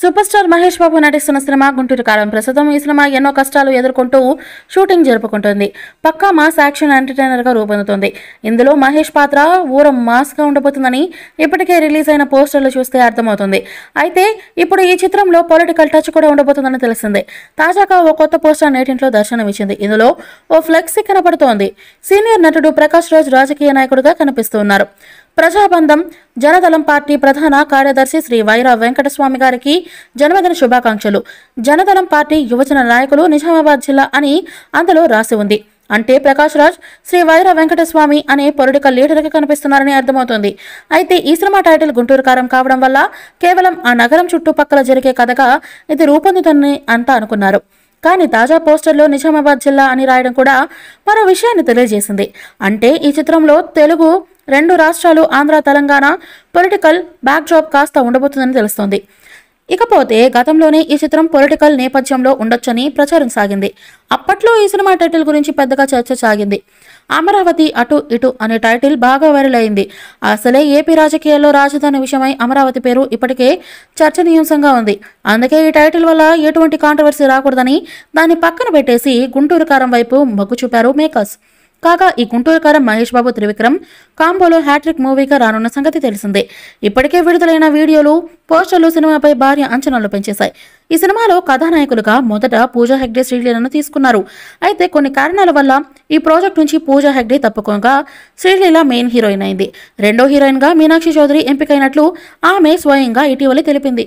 super star Mahesh బాబు నటిస్తున్న cinema Guntur కాలం ప్రస్తుతం ఈ సినిమా ఎన్నో కష్టాలు ఎదుర్కొంటూ షూటింగ్ జరుపుకుంటుంది పక్కా మాస్ యాక్షన్ ఎంటర్టైనర్ గా రూపొందుతుంది ఇందులో మహేష్ పాత్ర ఊరం గా ఉండబోతుందని ఇప్పటికే రిలీజ్ అయిన పోస్టర్లు చూస్తే అర్థమవుతుంది అయితే ఇప్పుడు ఈ చిత్రంలో పొలిటికల్ టచ్ కూడా ఉండబోతుందని తెలిసింది తాజాగా ఓ కొత్త పోస్టర్ నేటింట్లో దర్శనమిచ్చింది ఇందులో ఓ ఫ్లెక్సీ కనపడుతోంది సీనియర్ నటుడు ప్రకాష్ రాజ్ రాజకీయ నాయకుడుగా కనిపిస్తున్నారు ప్రజాబంధం జనదళం పార్టీ ప్రధాన కార్యదర్శి శ్రీ వైరా వెంకటస్వామి గారికి జన్మదిన శుభాకాంక్షలు జనదళం పార్టీ యువజన నాయకులు నిజామాబాద్ జిల్లా అని అందులో రాసి ఉంది అంటే ప్రకాష్ రాజ్ శ్రీ వైరా వెంకటస్వామి అనే పొలిటికల్ లీడర్గా కనిపిస్తున్నారని అర్థమవుతోంది అయితే ఈ సినిమా టైటిల్ గుంటూరుకారం కావడం వల్ల కేవలం ఆ నగరం చుట్టుపక్కల జరిగే కథగా ఇది రూపొందుతుందని అంతా అనుకున్నారు కానీ తాజా పోస్టర్లో నిజామాబాద్ జిల్లా అని రాయడం కూడా మరో విషయాన్ని తెలియజేసింది అంటే ఈ చిత్రంలో తెలుగు రెండు రాష్ట్రాలు ఆంధ్ర తెలంగాణ పొలిటికల్ బ్యాక్డ్రాప్ కాస్త ఉండబోతుందని తెలుస్తోంది ఇకపోతే గతంలోనే ఈ చిత్రం పొలిటికల్ నేపథ్యంలో ఉండొచ్చని ప్రచారం సాగింది అప్పట్లో ఈ సినిమా టైటిల్ గురించి పెద్దగా చర్చ సాగింది అమరావతి అటు ఇటు అనే టైటిల్ బాగా వైరల్ అయింది అసలే ఏపీ రాజకీయాల్లో రాజధాని విషయమై అమరావతి పేరు ఇప్పటికే చర్చనీయాంశంగా ఉంది అందుకే ఈ టైటిల్ వల్ల ఎటువంటి కాంట్రవర్సీ రాకూడదని దాన్ని పక్కన పెట్టేసి గుంటూరు కారం వైపు మొగ్గు చూపారు మేకర్స్ కాగా ఈ గుంటూరుకారం మహేష్ బాబు త్రివిక్రమ్ కాంబోలో హ్యాట్రిక్ మూవీగా రానున్న సంగతి తెలిసిందే ఇప్పటికే విడుదలైన వీడియోలు పోస్టర్లు సినిమాపై భార్య అంచనాలు పెంచేశాయి ఈ సినిమాలో కథానాయకులుగా మొదట పూజా హెగ్డే శ్రీలీలను తీసుకున్నారు అయితే కొన్ని కారణాల వల్ల ఈ ప్రాజెక్ట్ నుంచి పూజా హెగ్డే తప్పుకోగా శ్రీలీల మెయిన్ హీరోయిన్ అయింది రెండో హీరోయిన్గా మీనాక్షి చౌదరి ఎంపికైనట్లు ఆమె స్వయంగా ఇటీవలే తెలిపింది